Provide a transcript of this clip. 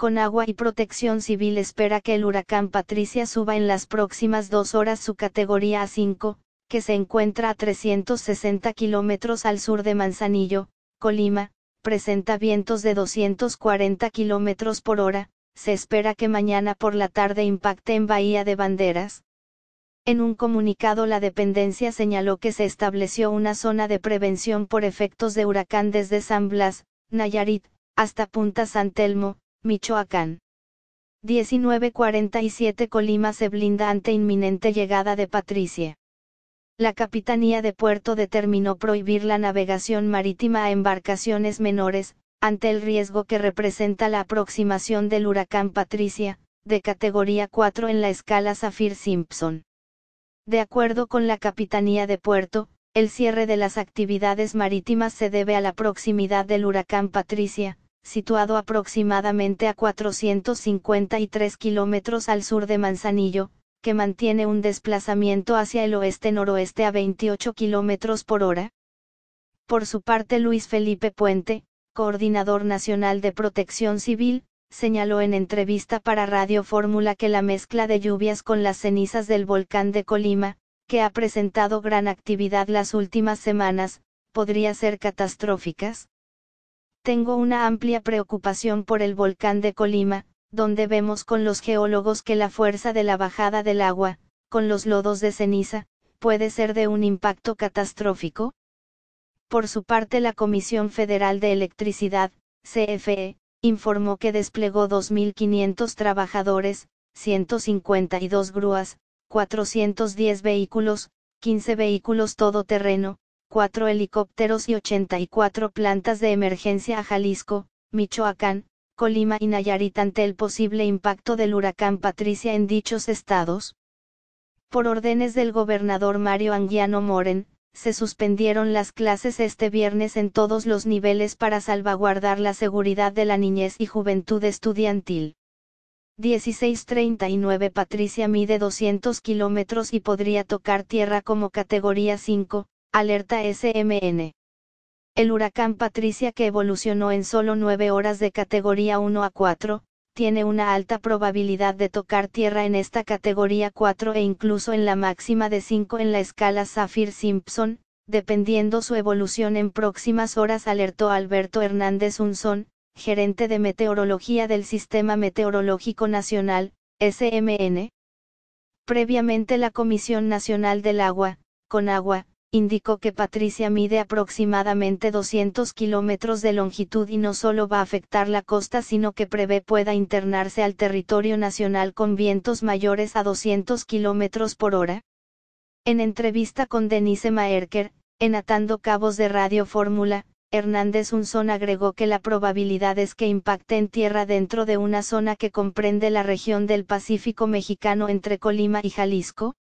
con agua y protección civil espera que el huracán Patricia suba en las próximas dos horas su categoría a 5, que se encuentra a 360 kilómetros al sur de Manzanillo, Colima, presenta vientos de 240 kilómetros por hora, se espera que mañana por la tarde impacte en Bahía de Banderas. En un comunicado la dependencia señaló que se estableció una zona de prevención por efectos de huracán desde San Blas, Nayarit, hasta Punta San Telmo, Michoacán. 1947 Colima se blinda ante inminente llegada de Patricia. La Capitanía de Puerto determinó prohibir la navegación marítima a embarcaciones menores, ante el riesgo que representa la aproximación del huracán Patricia, de categoría 4 en la escala Zafir-Simpson. De acuerdo con la Capitanía de Puerto, el cierre de las actividades marítimas se debe a la proximidad del huracán Patricia, situado aproximadamente a 453 kilómetros al sur de Manzanillo, que mantiene un desplazamiento hacia el oeste-noroeste a 28 kilómetros por hora. Por su parte, Luis Felipe Puente, coordinador nacional de protección civil, señaló en entrevista para Radio Fórmula que la mezcla de lluvias con las cenizas del volcán de Colima, que ha presentado gran actividad las últimas semanas, podría ser catastróficas. Tengo una amplia preocupación por el volcán de Colima, donde vemos con los geólogos que la fuerza de la bajada del agua, con los lodos de ceniza, puede ser de un impacto catastrófico? Por su parte la Comisión Federal de Electricidad, CFE, informó que desplegó 2.500 trabajadores, 152 grúas, 410 vehículos, 15 vehículos todoterreno, 4 helicópteros y 84 plantas de emergencia a Jalisco, Michoacán, Colima y Nayarit ante el posible impacto del huracán Patricia en dichos estados. Por órdenes del gobernador Mario Anguiano Moren, se suspendieron las clases este viernes en todos los niveles para salvaguardar la seguridad de la niñez y juventud estudiantil. 1639 Patricia mide 200 kilómetros y podría tocar tierra como categoría 5, Alerta SMN. El huracán Patricia que evolucionó en solo 9 horas de categoría 1 a 4, tiene una alta probabilidad de tocar tierra en esta categoría 4 e incluso en la máxima de 5 en la escala Saffir-Simpson, dependiendo su evolución en próximas horas alertó Alberto Hernández Unzón, gerente de meteorología del Sistema Meteorológico Nacional, SMN. Previamente la Comisión Nacional del Agua, agua, indicó que Patricia mide aproximadamente 200 kilómetros de longitud y no solo va a afectar la costa sino que prevé pueda internarse al territorio nacional con vientos mayores a 200 kilómetros por hora. En entrevista con Denise Maerker, en Atando Cabos de Radio Fórmula, Hernández Unzón agregó que la probabilidad es que impacte en tierra dentro de una zona que comprende la región del Pacífico mexicano entre Colima y Jalisco,